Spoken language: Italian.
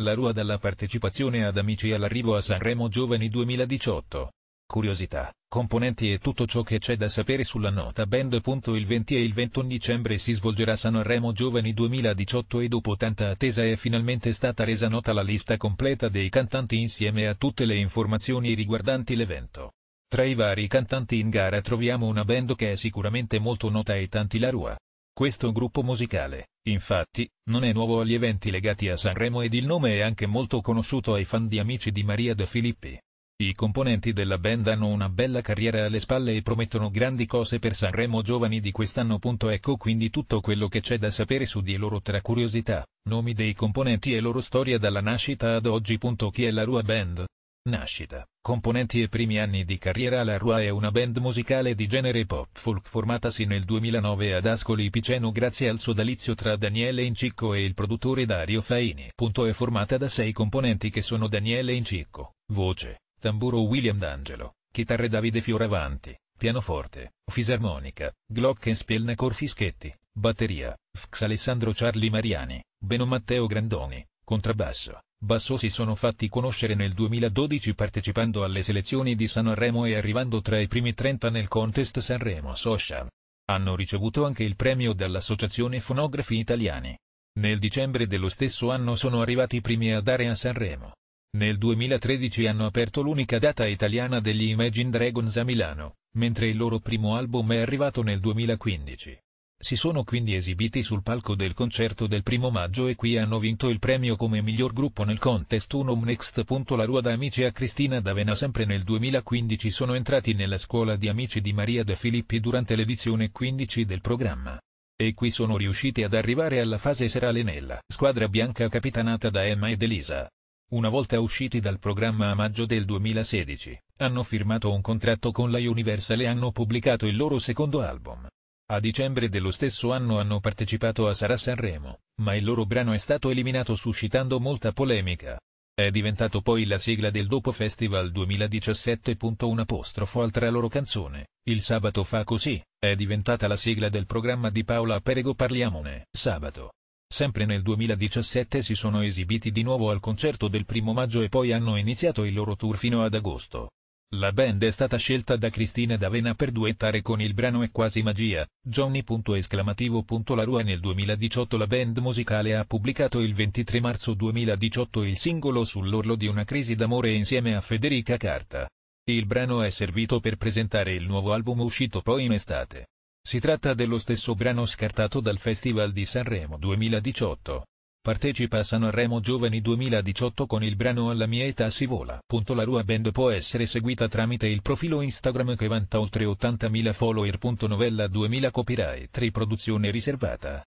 La rua dalla partecipazione ad Amici all'arrivo a Sanremo Giovani 2018. Curiosità, componenti e tutto ciò che c'è da sapere sulla nota band. Il 20 e il 21 dicembre si svolgerà Sanremo Giovani 2018 e dopo tanta attesa è finalmente stata resa nota la lista completa dei cantanti insieme a tutte le informazioni riguardanti l'evento. Tra i vari cantanti in gara troviamo una band che è sicuramente molto nota e tanti la rua. Questo gruppo musicale, infatti, non è nuovo agli eventi legati a Sanremo ed il nome è anche molto conosciuto ai fan di Amici di Maria De Filippi. I componenti della band hanno una bella carriera alle spalle e promettono grandi cose per Sanremo Giovani di quest'anno. Ecco quindi tutto quello che c'è da sapere su di loro tra curiosità, nomi dei componenti e loro storia dalla nascita ad oggi. Chi è la Rua Band? Nascita Componenti e primi anni di carriera La Rua è una band musicale di genere pop folk formatasi nel 2009 ad Ascoli Piceno grazie al sodalizio tra Daniele Incicco e il produttore Dario Faini. è formata da sei componenti che sono Daniele Incicco, voce, tamburo William D'Angelo, chitarre Davide Fioravanti, pianoforte, fisarmonica, Glockenspiel Corfischetti, batteria, Fx Alessandro Charli Mariani, Beno Matteo Grandoni, contrabbasso, Basso si sono fatti conoscere nel 2012 partecipando alle selezioni di Sanremo e arrivando tra i primi 30 nel contest Sanremo Social. Hanno ricevuto anche il premio dall'Associazione Fonografi Italiani. Nel dicembre dello stesso anno sono arrivati i primi ad Area Sanremo. Nel 2013 hanno aperto l'unica data italiana degli Imagine Dragons a Milano, mentre il loro primo album è arrivato nel 2015. Si sono quindi esibiti sul palco del concerto del primo maggio e qui hanno vinto il premio come miglior gruppo nel contest Unum Next. La rua da Amici a Cristina D'Avena sempre nel 2015 sono entrati nella scuola di amici di Maria De Filippi durante l'edizione 15 del programma. E qui sono riusciti ad arrivare alla fase serale nella squadra bianca capitanata da Emma ed Elisa. Una volta usciti dal programma a maggio del 2016, hanno firmato un contratto con la Universal e hanno pubblicato il loro secondo album. A dicembre dello stesso anno hanno partecipato a Sarà Sanremo, ma il loro brano è stato eliminato suscitando molta polemica. È diventato poi la sigla del Dopo Festival 2017. Un apostrofo altra loro canzone, Il sabato fa così, è diventata la sigla del programma di Paola Perego Parliamone, Sabato. Sempre nel 2017 si sono esibiti di nuovo al concerto del primo maggio e poi hanno iniziato il loro tour fino ad agosto. La band è stata scelta da Cristina D'Avena per duettare con il brano È quasi magia, Johnny. La Rua nel 2018 La band musicale ha pubblicato il 23 marzo 2018 il singolo Sull'orlo di una crisi d'amore insieme a Federica Carta. Il brano è servito per presentare il nuovo album uscito poi in estate. Si tratta dello stesso brano scartato dal Festival di Sanremo 2018. Partecipa a Sanremo Giovani 2018 con il brano Alla mia età si vola. La Rua Band può essere seguita tramite il profilo Instagram che vanta oltre 80.000 follower. Novella 2000 copyright riproduzione riservata.